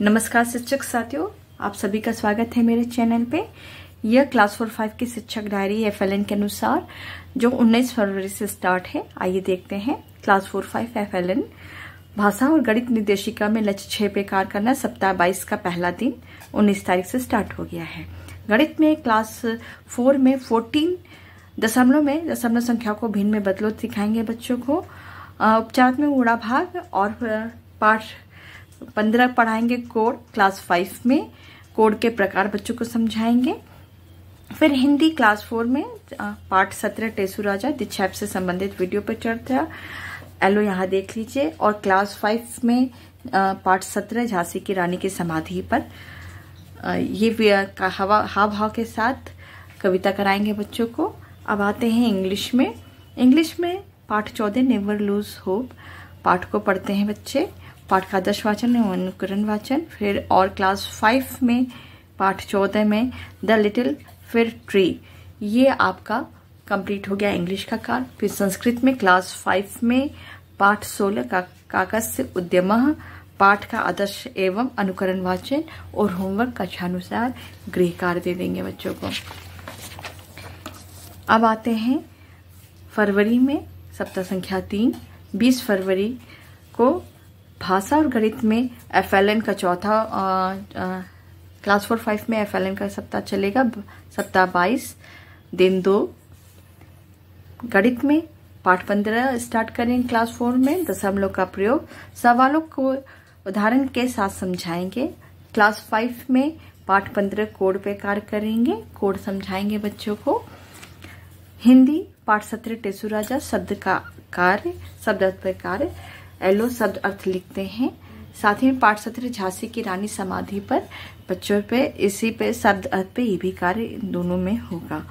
नमस्कार शिक्षक साथियों आप सभी का स्वागत है मेरे चैनल पे यह क्लास फोर फाइव की शिक्षक डायरी एफ के अनुसार जो 19 फरवरी से स्टार्ट है आइए देखते हैं क्लास फोर फाइव एफ भाषा और गणित निर्देशिका में लक्ष्य छह पे कार्य करना सप्ताह बाईस का पहला दिन उन्नीस तारीख से स्टार्ट हो गया है गणित में क्लास फोर में फोर्टीन दशमलव में दशमलव संख्या को भिन्न में बदलो सिखाएंगे बच्चों को उपचार में उड़ा भाग और पाठ पंद्रह पढ़ाएंगे कोड क्लास फाइव में कोड के प्रकार बच्चों को समझाएंगे फिर हिंदी क्लास फोर में पाठ सत्रह टेसू राजा दिक्षैप से संबंधित वीडियो पर चर्चा एलो यहाँ देख लीजिए और क्लास फाइव में पाठ सत्रह झांसी की रानी की समाधि पर ये हवा हाव भाव के साथ कविता कराएंगे बच्चों को अब आते हैं इंग्लिश में इंग्लिश में पाठ चौदह नेवर लूज होप पाठ को पढ़ते हैं बच्चे पाठ का दस वाचन एवं अनुकरण वाचन फिर और क्लास फाइव में पाठ चौदह में द लिटिल फिर ट्री ये आपका कंप्लीट हो गया इंग्लिश का कार फिर संस्कृत में क्लास फाइव में पाठ सोलह का से उद्यम पाठ का आदर्श एवं अनुकरण वाचन और होमवर्क कक्षानुसार गृह कार्य दे देंगे बच्चों को अब आते हैं फरवरी में सप्ताह संख्या तीन बीस फरवरी को भाषा और गणित में एफ का चौथा क्लास फोर फाइव में एफ का सप्ताह चलेगा सप्ताह बाईस दिन दो गणित में पाठ पंद्रह स्टार्ट करेंगे क्लास फोर में दशमलव का प्रयोग सवालों को उदाहरण के साथ समझाएंगे क्लास फाइव में पाठ पंद्रह कोड पे कार्य करेंगे कोड समझाएंगे बच्चों को हिंदी पाठ सत्र टेसु राजा शब्द का कार्य शब्द कार्य एलो शब्द अर्थ लिखते हैं साथ ही में पाठ सत्र झांसी की रानी समाधि पर बच्चों पे इसी पे शब्द अर्थ पे ये भी कार्य दोनों में होगा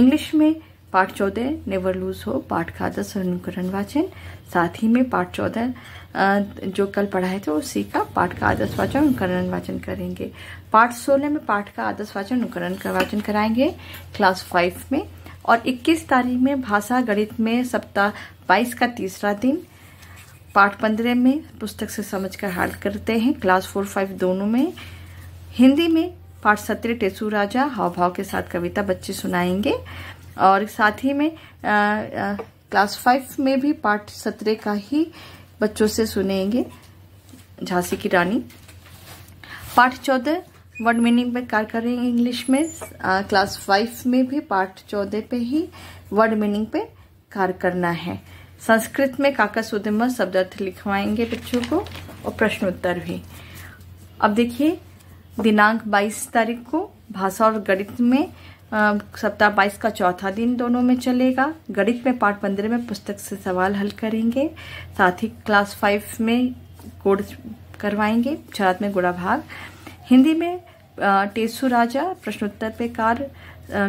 इंग्लिश में पाठ चौदह नेवर लूज हो पाठ का स्वर्णकरण अनुकरण वाचन साथ ही में पाठ चौदह जो कल पढ़ाए थे उसी का पाठ का आदर्श वाचन अनुकरण वाचन करेंगे पाठ सोलह में पाठ का आदर्श वाचन अनुकरण का वाचन कराएंगे क्लास फाइव में और इक्कीस तारीख में भाषा गणित में सप्ताह बाईस का तीसरा दिन पाठ पंद्रह में पुस्तक से समझकर हल करते हैं क्लास फोर फाइव दोनों में हिंदी में पाठ सत्रह टेसू राजा हाव भाव के साथ कविता बच्चे सुनाएंगे और साथ ही में आ, आ, क्लास फाइव में भी पाठ सत्रह का ही बच्चों से सुनेंगे झांसी की रानी पाठ चौदह वर्ड मीनिंग पे कार्य करेंगे इंग्लिश में आ, क्लास फाइव में भी पार्ट चौदह पे ही वर्ड मीनिंग पे कार्य करना है संस्कृत में काकस शब्द अर्थ लिखवाएंगे बच्चों को और प्रश्नोत्तर भी अब देखिए दिनांक 22 तारीख को भाषा और गणित में सप्ताह 22 का चौथा दिन दोनों में चलेगा गणित में पाठ पंद्रह में पुस्तक से सवाल हल करेंगे साथ ही क्लास फाइव में कोर्स करवाएंगे छात्र में गुड़ा भाग हिंदी में टेसु राजा प्रश्नोत्तर पे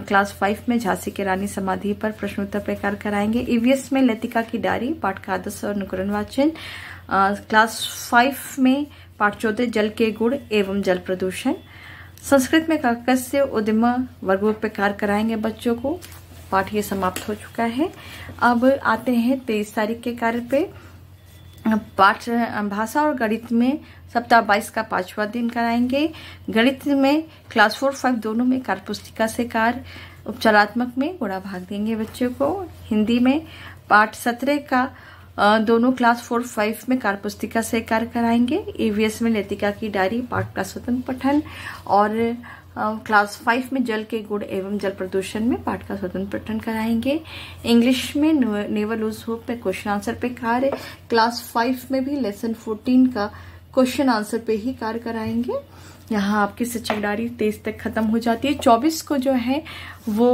क्लास फाइव में झांसी के रानी समाधि पर प्रश्नोत्तर प्रकार कराएंगे ईवीएस e में लतिका की डायरी पाठ का आदर्श और नुकरण वाचन क्लास फाइव में पाठ चौथे जल के गुण एवं जल प्रदूषण संस्कृत में काकस्य उद्यम वर्गों पे कराएंगे बच्चों को पाठ ये समाप्त हो चुका है अब आते हैं तेईस तारीख के कार्य पे पाठ भाषा और गणित में सप्ताह बाईस का पांचवा दिन कराएंगे गणित में क्लास फोर फाइव दोनों में कार्य पुस्तिका से कार्य उपचारात्मक में गुणा भाग देंगे बच्चों को हिंदी में पाठ सत्रह का दोनों क्लास फोर फाइव में कार पुस्तिका से कार्य कराएंगे ईवीएस में लतिका की डायरी पाठ का स्वतंत्र पठन और क्लास फाइव में जल के गुण एवं जल प्रदूषण में पाठ का स्वतंत्र पठन कराएंगे इंग्लिश में नेवर लूज होप पे क्वेश्चन आंसर पे कार्य क्लास फाइव में भी लेसन फोर्टीन का क्वेश्चन आंसर पे ही कार्य कराएंगे यहाँ आपकी सचिव डायरी तेईस तक खत्म हो जाती है चौबीस को जो है वो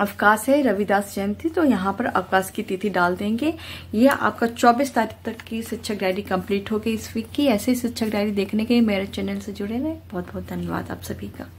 अवकाश है रविदास जयंती तो यहाँ पर अवकाश की तिथि डाल देंगे यह आपका 24 तारीख तक की शिक्षक डायरी कंप्लीट होगी इस वीक की ऐसे ही शिक्षक डायरी देखने के लिए मेरे चैनल से जुड़े रहे बहुत बहुत धन्यवाद आप सभी का